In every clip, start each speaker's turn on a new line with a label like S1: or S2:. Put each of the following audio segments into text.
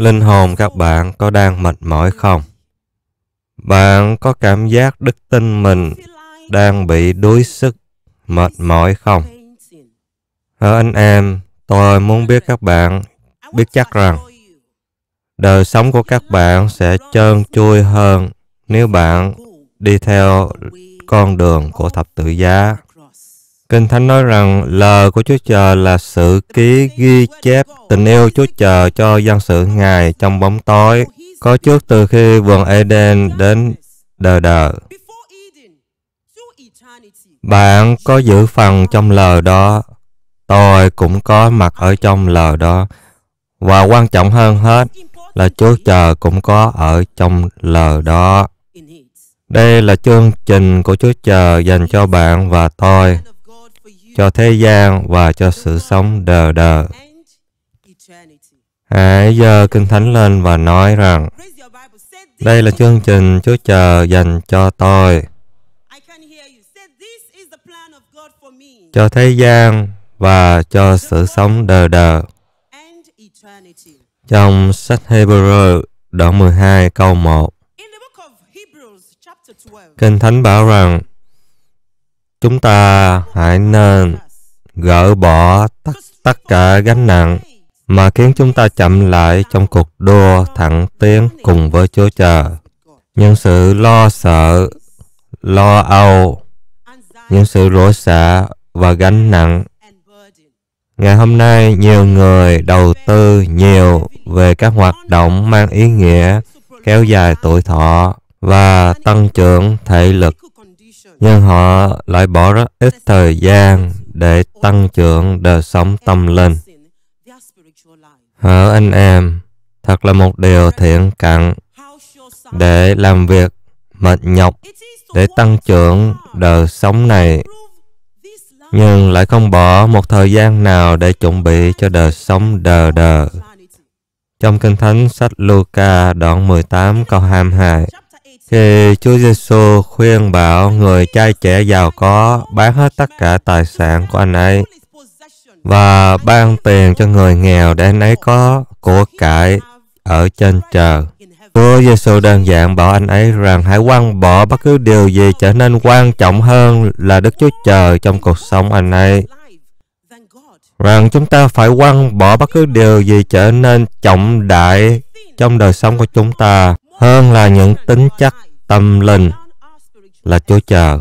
S1: Linh hồn các bạn có đang mệt mỏi không? Bạn có cảm giác đức tin mình đang bị đuối sức, mệt mỏi không? Ở anh em, tôi muốn biết các bạn biết chắc rằng đời sống của các bạn sẽ trơn trôi hơn nếu bạn đi theo con đường của thập tự giá Kinh Thánh nói rằng lời của Chúa Trời là sự ký ghi chép tình yêu Chúa Trời cho dân sự Ngài trong bóng tối, có trước từ khi vườn Eden đến đời đời. Bạn có giữ phần trong lời đó, tôi cũng có mặt ở trong lời đó. Và quan trọng hơn hết là Chúa Trời cũng có ở trong lời đó. Đây là chương trình của Chúa Trời dành cho bạn và tôi cho thế gian và cho sự sống đời đời. Hãy giơ kinh thánh lên và nói rằng đây là chương trình Chúa chờ dành cho tôi. Cho thế gian và cho sự sống đời đời. Trong sách Hebrew đoạn 12 câu 1 Kinh Thánh bảo rằng chúng ta hãy nên gỡ bỏ tất tất cả gánh nặng mà khiến chúng ta chậm lại trong cuộc đua thẳng tiến cùng với Chúa Trời. Những sự lo sợ, lo âu, những sự rủa xả và gánh nặng. Ngày hôm nay, nhiều người đầu tư nhiều về các hoạt động mang ý nghĩa kéo dài tuổi thọ và tăng trưởng thể lực nhưng họ lại bỏ rất ít thời gian để tăng trưởng đời sống tâm linh. Hỡi anh em, thật là một điều thiện cận để làm việc mệt nhọc để tăng trưởng đời sống này nhưng lại không bỏ một thời gian nào để chuẩn bị cho đời sống đờ đờ. Trong Kinh Thánh sách Luca đoạn 18 câu 22 khi Chúa Giêsu khuyên bảo người trai trẻ giàu có bán hết tất cả tài sản của anh ấy và ban tiền cho người nghèo để anh ấy có của cải ở trên trời. Chúa Giêsu đơn giản bảo anh ấy rằng hãy quăng bỏ bất cứ điều gì trở nên quan trọng hơn là Đức Chúa Trời trong cuộc sống anh ấy. Rằng chúng ta phải quăng bỏ bất cứ điều gì trở nên trọng đại trong đời sống của chúng ta hơn là những tính chất tâm linh là Chúa chờ.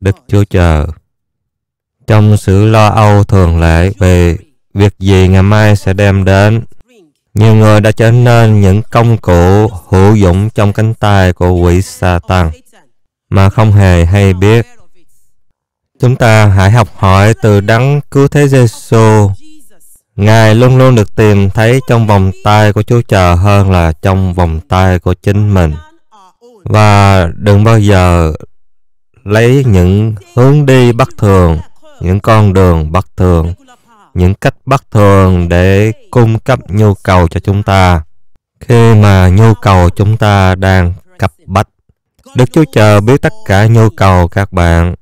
S1: Đức Chúa chờ. Trong sự lo âu thường lệ về việc gì ngày mai sẽ đem đến, nhiều người đã trở nên những công cụ hữu dụng trong cánh tay của quỷ satan mà không hề hay biết. Chúng ta hãy học hỏi từ đấng cứu thế Giêsu Ngài luôn luôn được tìm thấy trong vòng tay của Chúa Trời hơn là trong vòng tay của chính mình. Và đừng bao giờ lấy những hướng đi bất thường, những con đường bất thường, những cách bất thường để cung cấp nhu cầu cho chúng ta. Khi mà nhu cầu chúng ta đang cấp bách, Đức Chúa Trời biết tất cả nhu cầu các bạn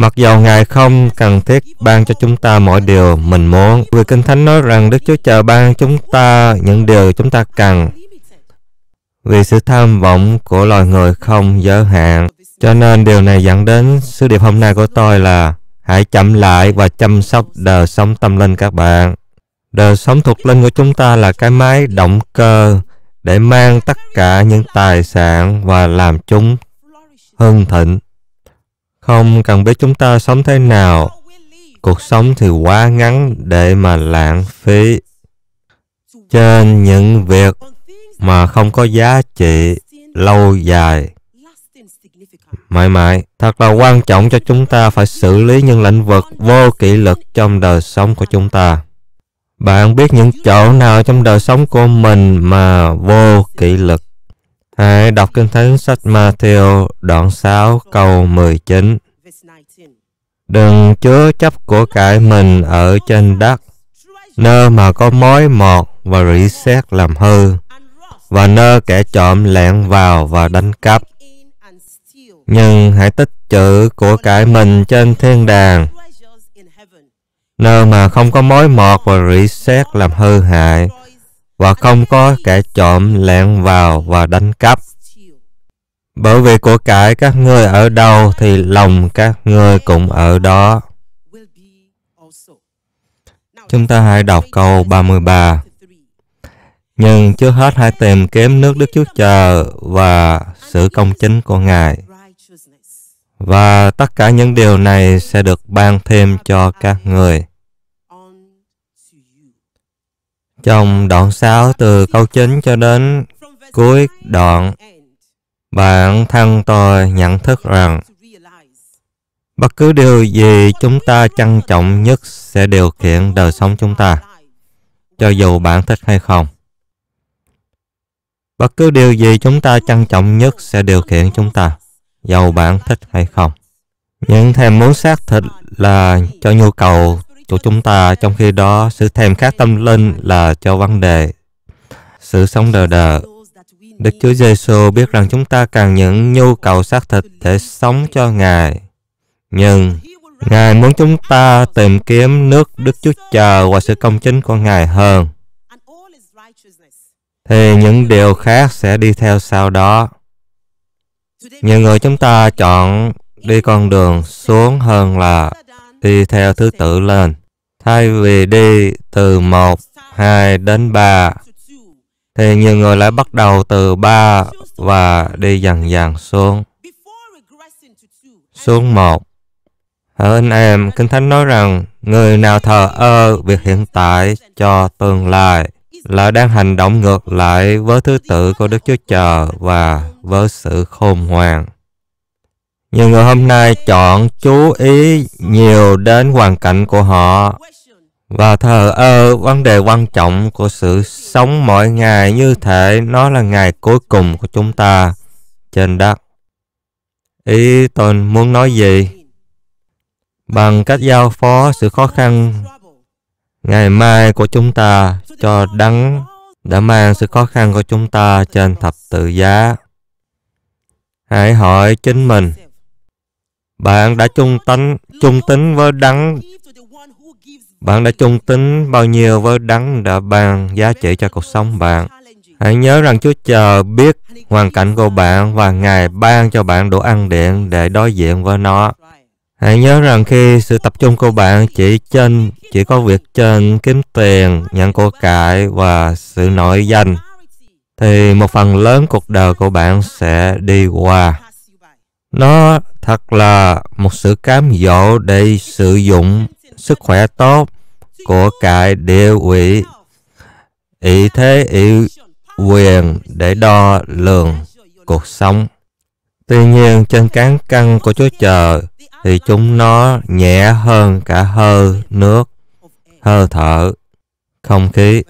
S1: Mặc dầu Ngài không cần thiết ban cho chúng ta mọi điều mình muốn, vì Kinh Thánh nói rằng Đức Chúa Trời ban chúng ta những điều chúng ta cần. Vì sự tham vọng của loài người không giới hạn, cho nên điều này dẫn đến sứ điệp hôm nay của tôi là hãy chậm lại và chăm sóc đời sống tâm linh các bạn. Đời sống thuộc linh của chúng ta là cái máy động cơ để mang tất cả những tài sản và làm chúng hưng thịnh không cần biết chúng ta sống thế nào cuộc sống thì quá ngắn để mà lãng phí trên những việc mà không có giá trị lâu dài mãi mãi thật là quan trọng cho chúng ta phải xử lý những lĩnh vực vô kỷ luật trong đời sống của chúng ta bạn biết những chỗ nào trong đời sống của mình mà vô kỷ luật Hãy đọc Kinh Thánh sách Matthew đoạn 6 câu 19. Đừng chứa chấp của cải mình ở trên đất, nơi mà có mối mọt và rỉ sét làm hư, và nơi kẻ trộm lẻn vào và đánh cắp. Nhưng hãy tích chữ của cải mình trên thiên đàng, nơi mà không có mối mọt và rỉ sét làm hư hại, và không có kẻ trộm lẻn vào và đánh cắp. Bởi vì của cải các ngươi ở đâu thì lòng các ngươi cũng ở đó. Chúng ta hãy đọc câu 33. Nhưng trước hết hãy tìm kiếm nước Đức Chúa Trời và sự công chính của Ngài. Và tất cả những điều này sẽ được ban thêm cho các người. Trong đoạn 6 từ câu 9 cho đến cuối đoạn, bản thân tôi nhận thức rằng bất cứ điều gì chúng ta trân trọng nhất sẽ điều khiển đời sống chúng ta, cho dù bạn thích hay không. Bất cứ điều gì chúng ta trân trọng nhất sẽ điều khiển chúng ta, dầu bạn thích hay không. Những thèm muốn xác thịt là cho nhu cầu của chúng ta trong khi đó sự thèm khát tâm linh là cho vấn đề sự sống đời đời Đức Chúa Giêsu biết rằng chúng ta cần những nhu cầu xác thịt để sống cho Ngài. Nhưng Ngài muốn chúng ta tìm kiếm nước Đức Chúa Trời và sự công chính của Ngài hơn. Thì những điều khác sẽ đi theo sau đó. Nhiều người chúng ta chọn đi con đường xuống hơn là đi theo thứ tự lên thay vì đi từ 1, 2 đến 3, thì nhiều người lại bắt đầu từ 3 và đi dần dần xuống. Xuống 1. Hỡi anh em, Kinh Thánh nói rằng người nào thờ ơ việc hiện tại cho tương lai là đang hành động ngược lại với thứ tự của Đức Chúa Trời và với sự khôn ngoan. Nhiều người hôm nay chọn chú ý nhiều đến hoàn cảnh của họ và thờ ơ vấn đề quan trọng của sự sống mỗi ngày như thể nó là ngày cuối cùng của chúng ta trên đất. Ý tôi muốn nói gì? Bằng cách giao phó sự khó khăn ngày mai của chúng ta cho đắng đã mang sự khó khăn của chúng ta trên thập tự giá. Hãy hỏi chính mình bạn đã chung tính chung tính với đắng. bạn đã chung tính bao nhiêu với đắng đã ban giá trị cho cuộc sống bạn. Hãy nhớ rằng Chúa chờ biết hoàn cảnh của bạn và Ngài ban cho bạn đủ ăn điện để đối diện với nó. Hãy nhớ rằng khi sự tập trung của bạn chỉ trên chỉ có việc trên kiếm tiền, nhận của cải và sự nổi danh thì một phần lớn cuộc đời của bạn sẽ đi qua nó thật là một sự cám dỗ để sử dụng sức khỏe tốt của cải địa vị ý thế ý quyền để đo lường cuộc sống tuy nhiên trên cán cân của chúa trời thì chúng nó nhẹ hơn cả hơi nước hơi thở không khí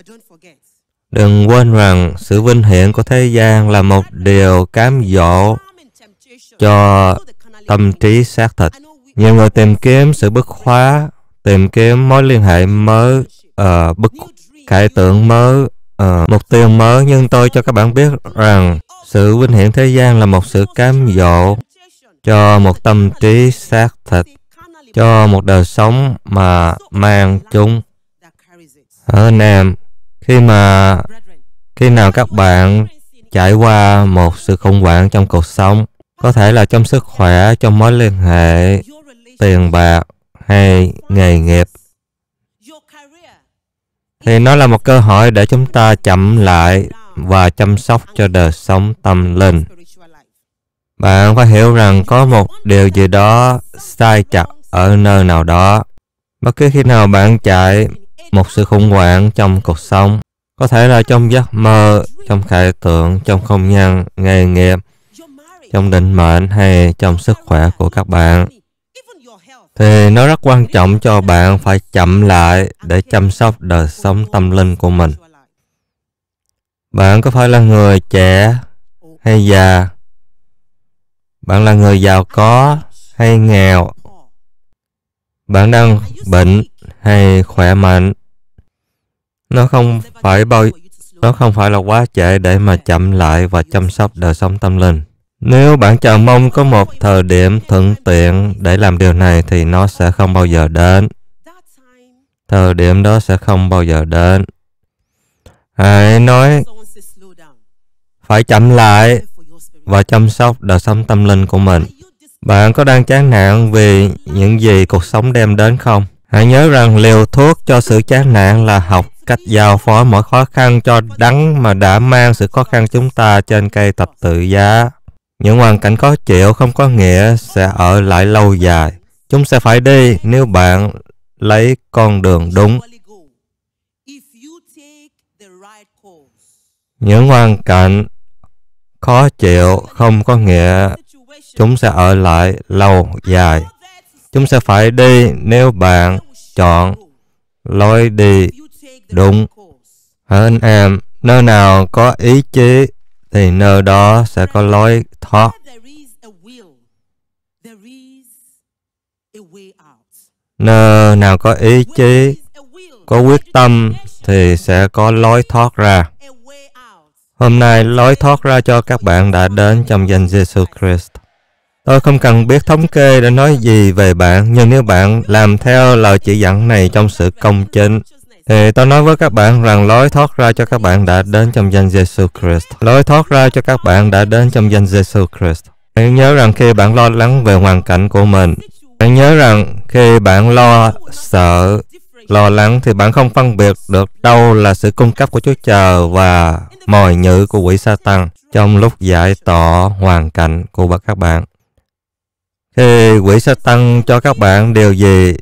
S1: đừng quên rằng sự vinh hiển của thế gian là một điều cám dỗ cho tâm trí xác thịt. Nhiều người tìm kiếm sự bức khóa, tìm kiếm mối liên hệ mới, uh, ờ, bức khải tượng mới, uh, mục tiêu mới. Nhưng tôi cho các bạn biết rằng sự vinh hiển thế gian là một sự cám dỗ cho một tâm trí xác thịt, cho một đời sống mà mang chúng. Ở anh em, khi mà khi nào các bạn trải qua một sự khủng hoảng trong cuộc sống có thể là trong sức khỏe, trong mối liên hệ, tiền bạc hay nghề nghiệp. Thì nó là một cơ hội để chúng ta chậm lại và chăm sóc cho đời sống tâm linh. Bạn phải hiểu rằng có một điều gì đó sai chặt ở nơi nào đó. Bất cứ khi nào bạn chạy một sự khủng hoảng trong cuộc sống, có thể là trong giấc mơ, trong khải tượng, trong không gian, nghề nghiệp, trong định mệnh hay trong sức khỏe của các bạn thì nó rất quan trọng cho bạn phải chậm lại để chăm sóc đời sống tâm linh của mình bạn có phải là người trẻ hay già bạn là người giàu có hay nghèo bạn đang bệnh hay khỏe mạnh nó không phải bao nó không phải là quá trễ để mà chậm lại và chăm sóc đời sống tâm linh nếu bạn chờ mong có một thời điểm thuận tiện để làm điều này thì nó sẽ không bao giờ đến. Thời điểm đó sẽ không bao giờ đến. Hãy nói phải chậm lại và chăm sóc đời sống tâm linh của mình. Bạn có đang chán nản vì những gì cuộc sống đem đến không? Hãy nhớ rằng liều thuốc cho sự chán nản là học cách giao phó mọi khó khăn cho đắng mà đã mang sự khó khăn chúng ta trên cây tập tự giá. Những hoàn cảnh khó chịu không có nghĩa sẽ ở lại lâu dài. Chúng sẽ phải đi nếu bạn lấy con đường đúng. Những hoàn cảnh khó chịu không có nghĩa chúng sẽ ở lại lâu dài. Chúng sẽ phải đi nếu bạn chọn lối đi đúng. Hỡi anh em, nơi nào có ý chí thì nơi đó sẽ có lối thoát nơi nào có ý chí có quyết tâm thì sẽ có lối thoát ra hôm nay lối thoát ra cho các bạn đã đến trong danh Jesus Christ tôi không cần biết thống kê để nói gì về bạn nhưng nếu bạn làm theo lời chỉ dẫn này trong sự công chính thì tôi nói với các bạn rằng lối thoát ra cho các bạn đã đến trong danh Jesus Christ. Lối thoát ra cho các bạn đã đến trong danh Jesus Christ. Hãy nhớ rằng khi bạn lo lắng về hoàn cảnh của mình, hãy nhớ rằng khi bạn lo sợ, lo lắng thì bạn không phân biệt được đâu là sự cung cấp của Chúa Trời và mồi nhự của quỷ Satan trong lúc giải tỏ hoàn cảnh của các bạn. Khi quỷ Satan cho các bạn điều gì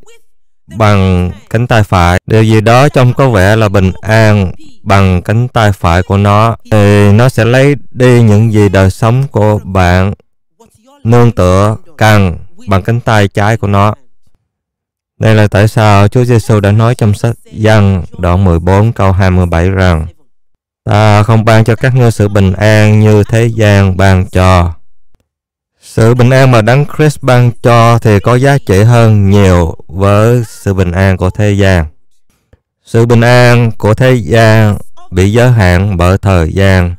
S1: bằng cánh tay phải. Điều gì đó trông có vẻ là bình an bằng cánh tay phải của nó thì nó sẽ lấy đi những gì đời sống của bạn nương tựa cần bằng cánh tay trái của nó. Đây là tại sao Chúa Giêsu đã nói trong sách Giăng đoạn 14 câu 27 rằng Ta không ban cho các ngươi sự bình an như thế gian ban cho. Sự bình an mà Đấng Christ ban cho thì có giá trị hơn nhiều với sự bình an của thế gian. Sự bình an của thế gian bị giới hạn bởi thời gian.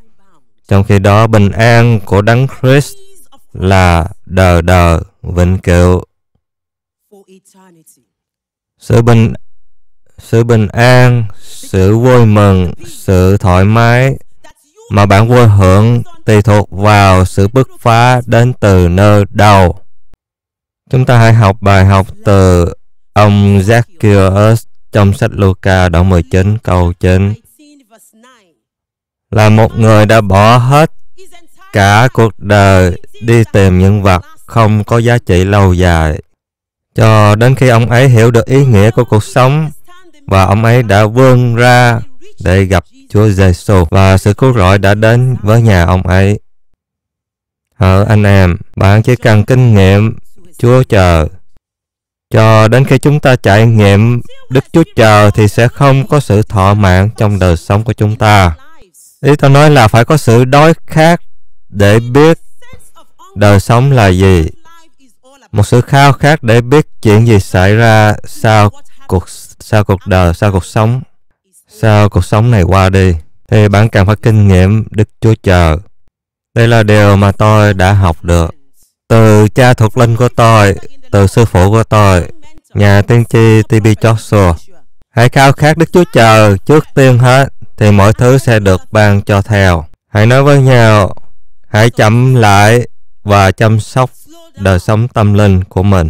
S1: Trong khi đó bình an của Đấng Christ là đời đời vĩnh cửu. Sự bình sự bình an, sự vui mừng, sự thoải mái mà bạn vui hưởng tùy thuộc vào sự bứt phá đến từ nơi đầu. Chúng ta hãy học bài học từ ông Zacchaeus trong sách Luca đoạn 19 câu 9. Là một người đã bỏ hết cả cuộc đời đi tìm những vật không có giá trị lâu dài. Cho đến khi ông ấy hiểu được ý nghĩa của cuộc sống và ông ấy đã vươn ra để gặp Chúa Giêsu và sự cứu rỗi đã đến với nhà ông ấy. Hỡi anh em, bạn chỉ cần kinh nghiệm Chúa chờ. Cho đến khi chúng ta trải nghiệm Đức Chúa chờ thì sẽ không có sự thọ mạng trong đời sống của chúng ta. Ý tôi nói là phải có sự đói khát để biết đời sống là gì. Một sự khao khát để biết chuyện gì xảy ra sau cuộc sau cuộc đời, sau cuộc sống Sao cuộc sống này qua đi, thì bạn càng phải kinh nghiệm Đức Chúa chờ. Đây là điều mà tôi đã học được. Từ cha thuộc linh của tôi, từ sư phụ của tôi, nhà tiên tri t Joshua. Hãy khao khát Đức Chúa chờ trước tiên hết, thì mọi thứ sẽ được ban cho theo. Hãy nói với nhau, hãy chậm lại và chăm sóc đời sống tâm linh của mình.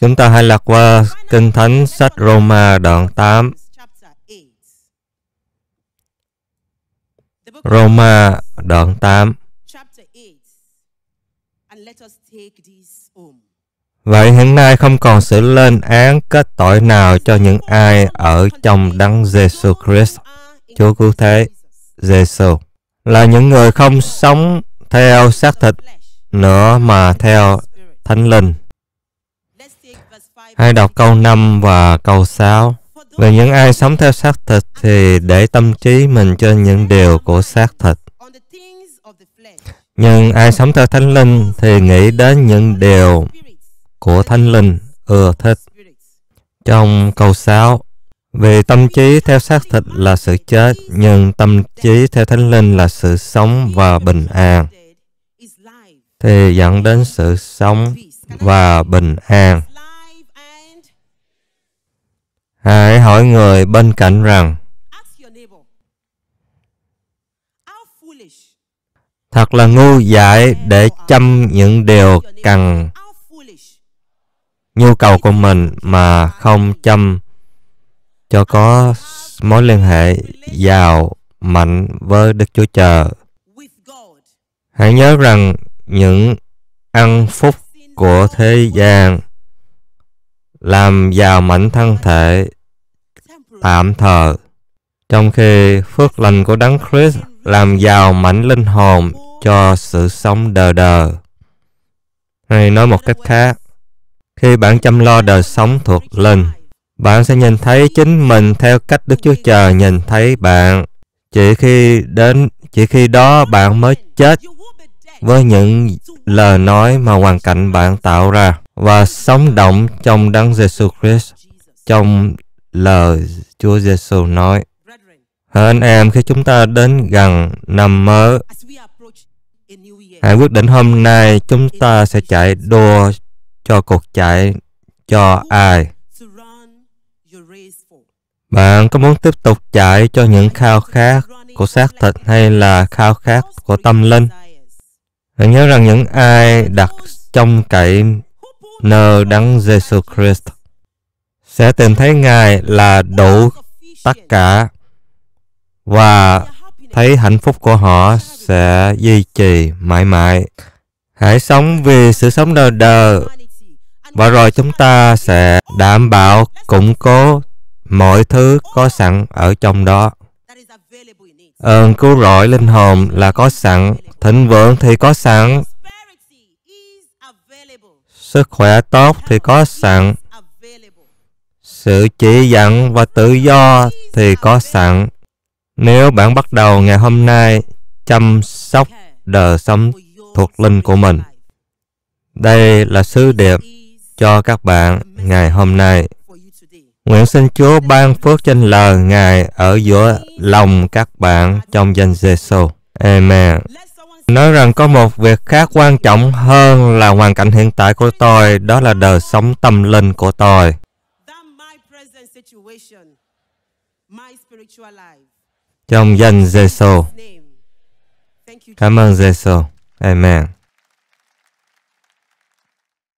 S1: Chúng ta hãy lạc qua Kinh Thánh sách Roma đoạn 8 Roma đoạn 8 Vậy hiện nay không còn sự lên án kết tội nào cho những ai ở trong đấng Jesus Christ, Chúa cứu thế Jesus, là những người không sống theo xác thịt nữa mà theo Thánh Linh. Hãy đọc câu 5 và câu 6. Và những ai sống theo xác thịt thì để tâm trí mình trên những điều của xác thịt. Nhưng ai sống theo Thánh Linh thì nghĩ đến những điều của Thánh Linh ưa thích. Trong câu 6, vì tâm trí theo xác thịt là sự chết, nhưng tâm trí theo Thánh Linh là sự sống và bình an. Thì dẫn đến sự sống và bình an. Hãy hỏi người bên cạnh rằng Thật là ngu dại để chăm những điều cần nhu cầu của mình mà không chăm cho có mối liên hệ giàu mạnh với Đức Chúa Trời. Hãy nhớ rằng những ăn phúc của thế gian làm giàu mạnh thân thể tạm thờ. Trong khi phước lành của Đấng Christ làm giàu mảnh linh hồn cho sự sống đời đời. Hay nói một cách khác, khi bạn chăm lo đời sống thuộc linh, bạn sẽ nhìn thấy chính mình theo cách Đức Chúa Trời nhìn thấy bạn. Chỉ khi đến chỉ khi đó bạn mới chết với những lời nói mà hoàn cảnh bạn tạo ra và sống động trong Đấng Jesus Christ trong lời Chúa Giêsu nói. Hỡi anh em khi chúng ta đến gần năm mới, hãy quyết định hôm nay chúng ta sẽ chạy đua cho cuộc chạy cho ai. Bạn có muốn tiếp tục chạy cho những khao khát của xác thịt hay là khao khát của tâm linh? Hãy nhớ rằng những ai đặt trong cậy nơ đấng Jesus Christ sẽ tìm thấy Ngài là đủ tất cả và thấy hạnh phúc của họ sẽ duy trì mãi mãi. Hãy sống vì sự sống đời đời và rồi chúng ta sẽ đảm bảo củng cố mọi thứ có sẵn ở trong đó. Ơn ừ, cứu rỗi linh hồn là có sẵn, thịnh vượng thì có sẵn, sức khỏe tốt thì có sẵn, sự chỉ dẫn và tự do thì có sẵn. Nếu bạn bắt đầu ngày hôm nay chăm sóc đời sống thuộc linh của mình. Đây là sứ điệp cho các bạn ngày hôm nay. Nguyện xin Chúa ban phước trên lời Ngài ở giữa lòng các bạn trong danh Giêsu. Amen. Nói rằng có một việc khác quan trọng hơn là hoàn cảnh hiện tại của tôi, đó là đời sống tâm linh của tôi. Trong danh giê Cảm ơn giê Amen.